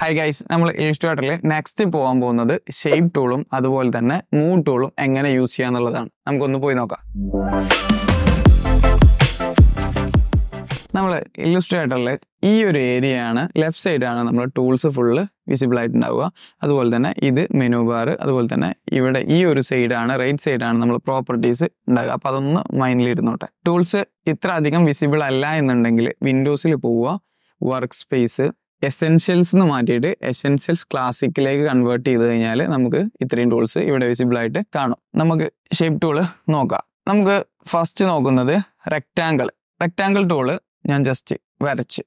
high guys നമ്മൾ ഇൻസ്റ്റുവേറ്ററിൽ next പോകാൻ പോകുന്നത് ഷേപ്പ് ടൂളും അതുപോലെ തന്നെ മൂവ് ടൂളും എങ്ങനെ യൂസ് എന്നുള്ളതാണ് നമുക്കൊന്ന് പോയി നോക്കാം നമ്മൾ ഇല്ലുസ്ട്രേറ്ററിൽ ഈ ഒരു ഏരിയ ആണ് ലെഫ്റ്റ് സൈഡാണ് നമ്മൾ ടൂൾസ് ഫുള്ള് വിസിബിൾ ആയിട്ടുണ്ടാവുക അതുപോലെ തന്നെ ഇത് മെനു ബാർ അതുപോലെ തന്നെ ഇവിടെ ഈ ഒരു സൈഡാണ് റൈറ്റ് സൈഡാണ് നമ്മൾ പ്രോപ്പർട്ടീസ് ഉണ്ടാകുക അപ്പോൾ അതൊന്ന് മൈൻഡിൽ ഇരുന്നോട്ടെ ടൂൾസ് ഇത്ര അധികം വിസിബിൾ അല്ല എന്നുണ്ടെങ്കിൽ വിൻഡോസിൽ പോവുക വർക്ക് സ്പേസ് എസെൻഷ്യൽസ് എന്ന് മാറ്റിയിട്ട് എസെൻഷ്യൽസ് ക്ലാസിക്കിലേക്ക് കൺവേർട്ട് ചെയ്ത് കഴിഞ്ഞാൽ നമുക്ക് ഇത്രയും ടൂൾസ് ഇവിടെ വിസിബിൾ ആയിട്ട് കാണും നമുക്ക് ഷേപ്പ് ടൂള് നോക്കാം നമുക്ക് ഫസ്റ്റ് നോക്കുന്നത് റെക്റ്റാങ്കിൾ റെക്റ്റാങ്കിൾ ടൂള് ഞാൻ ജസ്റ്റ് വരച്ച്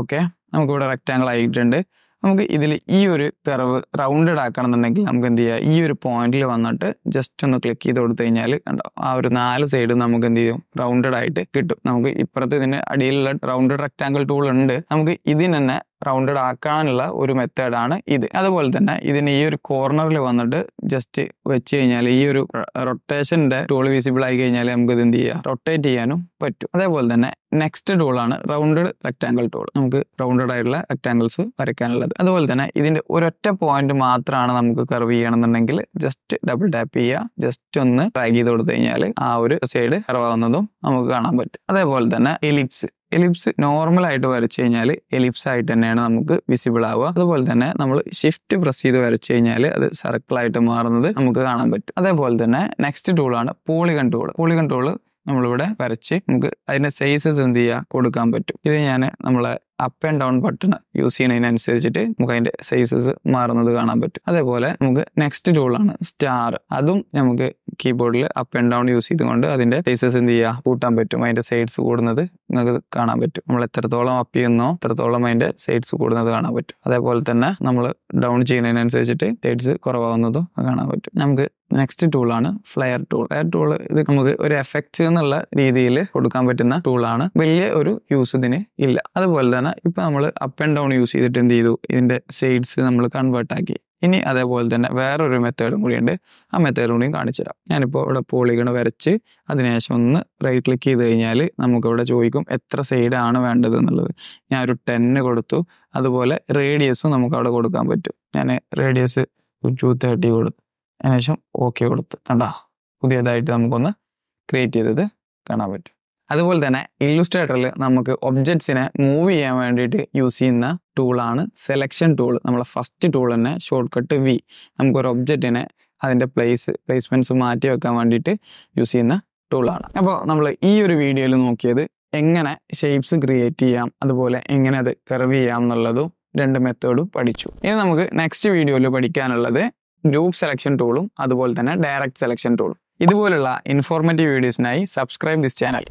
ഓക്കെ നമുക്കിവിടെ റെക്റ്റാങ്കിൾ ആയിട്ടുണ്ട് നമുക്ക് ഇതിൽ ഈ ഒരു കർവ് റൗണ്ടഡ് ആക്കണമെന്നുണ്ടെങ്കിൽ നമുക്ക് എന്ത് ചെയ്യാം ഈ ഒരു പോയിന്റിൽ വന്നിട്ട് ജസ്റ്റ് ഒന്ന് ക്ലിക്ക് ചെയ്ത് കൊടുത്തു കഴിഞ്ഞാൽ കണ്ടോ ആ ഒരു നാല് സൈഡ് നമുക്ക് എന്ത് ചെയ്യും റൗണ്ടഡ് ആയിട്ട് കിട്ടും നമുക്ക് ഇപ്പുറത്ത് ഇതിന് അടിയിലുള്ള റൗണ്ടഡ് റെക്റ്റാങ്കിൾ ടൂൾ ഉണ്ട് നമുക്ക് ഇതിന് തന്നെ റൗണ്ടഡ് ആക്കാനുള്ള ഒരു മെത്തേഡാണ് ഇത് അതുപോലെ തന്നെ ഇതിന് ഈ ഒരു കോർണറിൽ വന്നിട്ട് ജസ്റ്റ് വെച്ച് കഴിഞ്ഞാൽ ഈ ഒരു റൊട്ടേഷൻ്റെ ടൂൾ വിസിബിൾ ആയി കഴിഞ്ഞാൽ നമുക്ക് ഇത് എന്ത് ചെയ്യാം റൊട്ടേറ്റ് ചെയ്യാനും പറ്റും അതേപോലെ തന്നെ നെക്സ്റ്റ് ടൂൾ ആണ് റൗണ്ടഡ് റെക്ടാങ്കിൾ ടൂൾ നമുക്ക് റൗണ്ടഡ് ആയിട്ടുള്ള റെക്ടാങ്കിൾസ് വരയ്ക്കാനുള്ളത് അതുപോലെ തന്നെ ഇതിന്റെ ഒരൊറ്റ പോയിന്റ് മാത്രമാണ് നമുക്ക് കർവ് ചെയ്യണമെന്നുണ്ടെങ്കിൽ ജസ്റ്റ് ഡബിൾ ടാപ്പ് ചെയ്യുക ജസ്റ്റ് ഒന്ന് ട്രാക്ക് ചെയ്ത് കൊടുത്തു കഴിഞ്ഞാൽ ആ ഒരു സൈഡ് കർവ് ആവുന്നതും നമുക്ക് കാണാൻ പറ്റും അതേപോലെ തന്നെ എലിപ്സ് എലിപ്സ് നോർമൽ ആയിട്ട് വരച്ചു കഴിഞ്ഞാൽ എലിപ്സ് ആയിട്ട് തന്നെയാണ് നമുക്ക് വിസിബിൾ ആവുക അതുപോലെ തന്നെ നമ്മൾ ഷിഫ്റ്റ് പ്രസ് ചെയ്ത് വരച്ചു കഴിഞ്ഞാൽ അത് സർക്കിൾ ആയിട്ട് മാറുന്നത് നമുക്ക് കാണാൻ പറ്റും അതേപോലെ തന്നെ നെക്സ്റ്റ് ടൂളാണ് പോളിഗൺ ടൂൾ പോളിഗൺ ടൂൾ നമ്മളിവിടെ വരച്ച് നമുക്ക് അതിൻ്റെ സൈസസ് എന്ത് ചെയ്യുക കൊടുക്കാൻ പറ്റും ഇത് ഞാൻ നമ്മളെ up and down button use ചെയ്യുന്നതിനനുസരിച്ചിട്ട് നമുക്ക് അതിൻ്റെ സൈസസ് മാറുന്നത് കാണാൻ പറ്റും അതേപോലെ നമുക്ക് നെക്സ്റ്റ് ടൂളാണ് സ്റ്റാർ അതും നമുക്ക് കീബോർഡിൽ അപ്പ് ആൻഡ് ഡൗൺ യൂസ് ചെയ്തുകൊണ്ട് അതിന്റെ സൈസസ് എന്ത് ചെയ്യുക കൂട്ടാൻ പറ്റും അതിന്റെ സൈഡ്സ് കൂടുന്നത് നിങ്ങൾക്ക് കാണാൻ പറ്റും നമ്മൾ എത്രത്തോളം അപ്പ് ചെയ്യുന്നോ എത്രത്തോളം അതിന്റെ സൈഡ്സ് കൂടുന്നത് കാണാൻ പറ്റും അതേപോലെ തന്നെ നമ്മൾ ഡൗൺ ചെയ്യുന്നതിനനുസരിച്ചിട്ട് സൈഡ്സ് കുറവാകുന്നതും കാണാൻ പറ്റും നമുക്ക് നെക്സ്റ്റ് ടൂൾ ആണ് ഫ്ലെയർ ടൂൾ ഫ്ലെയർ ടൂൾ ഇത് നമുക്ക് ഒരു എഫക്റ്റ് എന്നുള്ള രീതിയിൽ കൊടുക്കാൻ പറ്റുന്ന ടൂളാണ് വലിയ ഒരു യൂസ് ഇതിന് ഇല്ല അതുപോലെ തന്നെ ഇപ്പൊ നമ്മൾ അപ്പ് ആൻഡ് ഡൗൺ യൂസ് ചെയ്തിട്ട് എന്ത് ചെയ്തു ഇതിന്റെ സൈഡ്സ് നമ്മൾ കൺവേർട്ട് ആക്കി ഇനി അതേപോലെ തന്നെ വേറൊരു മെത്തേഡും കൂടി ഉണ്ട് ആ മെത്തേഡും കൂടി കാണിച്ചു തരാം ഞാനിപ്പോൾ ഇവിടെ പോളിഗണ് വരച്ച് അതിനുശേഷം ഒന്ന് റൈറ്റ് ക്ലിക്ക് ചെയ്ത് കഴിഞ്ഞാൽ നമുക്കിവിടെ ചോദിക്കും എത്ര സൈഡാണ് വേണ്ടത് എന്നുള്ളത് ഞാൻ ഒരു ടെന്ന് കൊടുത്തു അതുപോലെ റേഡിയസും നമുക്ക് അവിടെ കൊടുക്കാൻ പറ്റും ഞാൻ റേഡിയസ് ടു തേർട്ടി കൊടുത്തു അതിനുശേഷം ഓക്കെ കൊടുത്തു കണ്ടാ പുതിയതായിട്ട് നമുക്കൊന്ന് ക്രിയേറ്റ് ചെയ്തത് കാണാൻ പറ്റും അതുപോലെ തന്നെ ഇല്ലുസ്ട്രേറ്ററിൽ നമുക്ക് ഒബ്ജക്ട്സിനെ മൂവ് ചെയ്യാൻ വേണ്ടിയിട്ട് യൂസ് ചെയ്യുന്ന ടൂളാണ് സെലക്ഷൻ ടൂൾ നമ്മളെ ഫസ്റ്റ് ടൂൾ തന്നെ ഷോർട്ട് കട്ട് വി നമുക്കൊരു ഒബ്ജക്റ്റിനെ അതിൻ്റെ പ്ലേസ് പ്ലേസ്മെൻറ്റ്സ് മാറ്റി വെക്കാൻ വേണ്ടിയിട്ട് യൂസ് ചെയ്യുന്ന ടൂളാണ് അപ്പോൾ നമ്മൾ ഈ ഒരു വീഡിയോയിൽ നോക്കിയത് എങ്ങനെ ഷേപ്സ് ക്രിയേറ്റ് ചെയ്യാം അതുപോലെ എങ്ങനെ അത് കർവ് ചെയ്യാം എന്നുള്ളതും രണ്ട് മെത്തേഡും പഠിച്ചു ഇനി നമുക്ക് നെക്സ്റ്റ് വീഡിയോയിൽ പഠിക്കാനുള്ളത് ഗ്രൂപ്പ് സെലക്ഷൻ ടൂളും അതുപോലെ തന്നെ ഡയറക്റ്റ് സെലക്ഷൻ ടൂളും ഇതുപോലുള്ള ഇൻഫോർമേറ്റീവ് വീഡിയോസിനായി സബ്സ്ക്രൈബ് ദിസ് ചാനൽ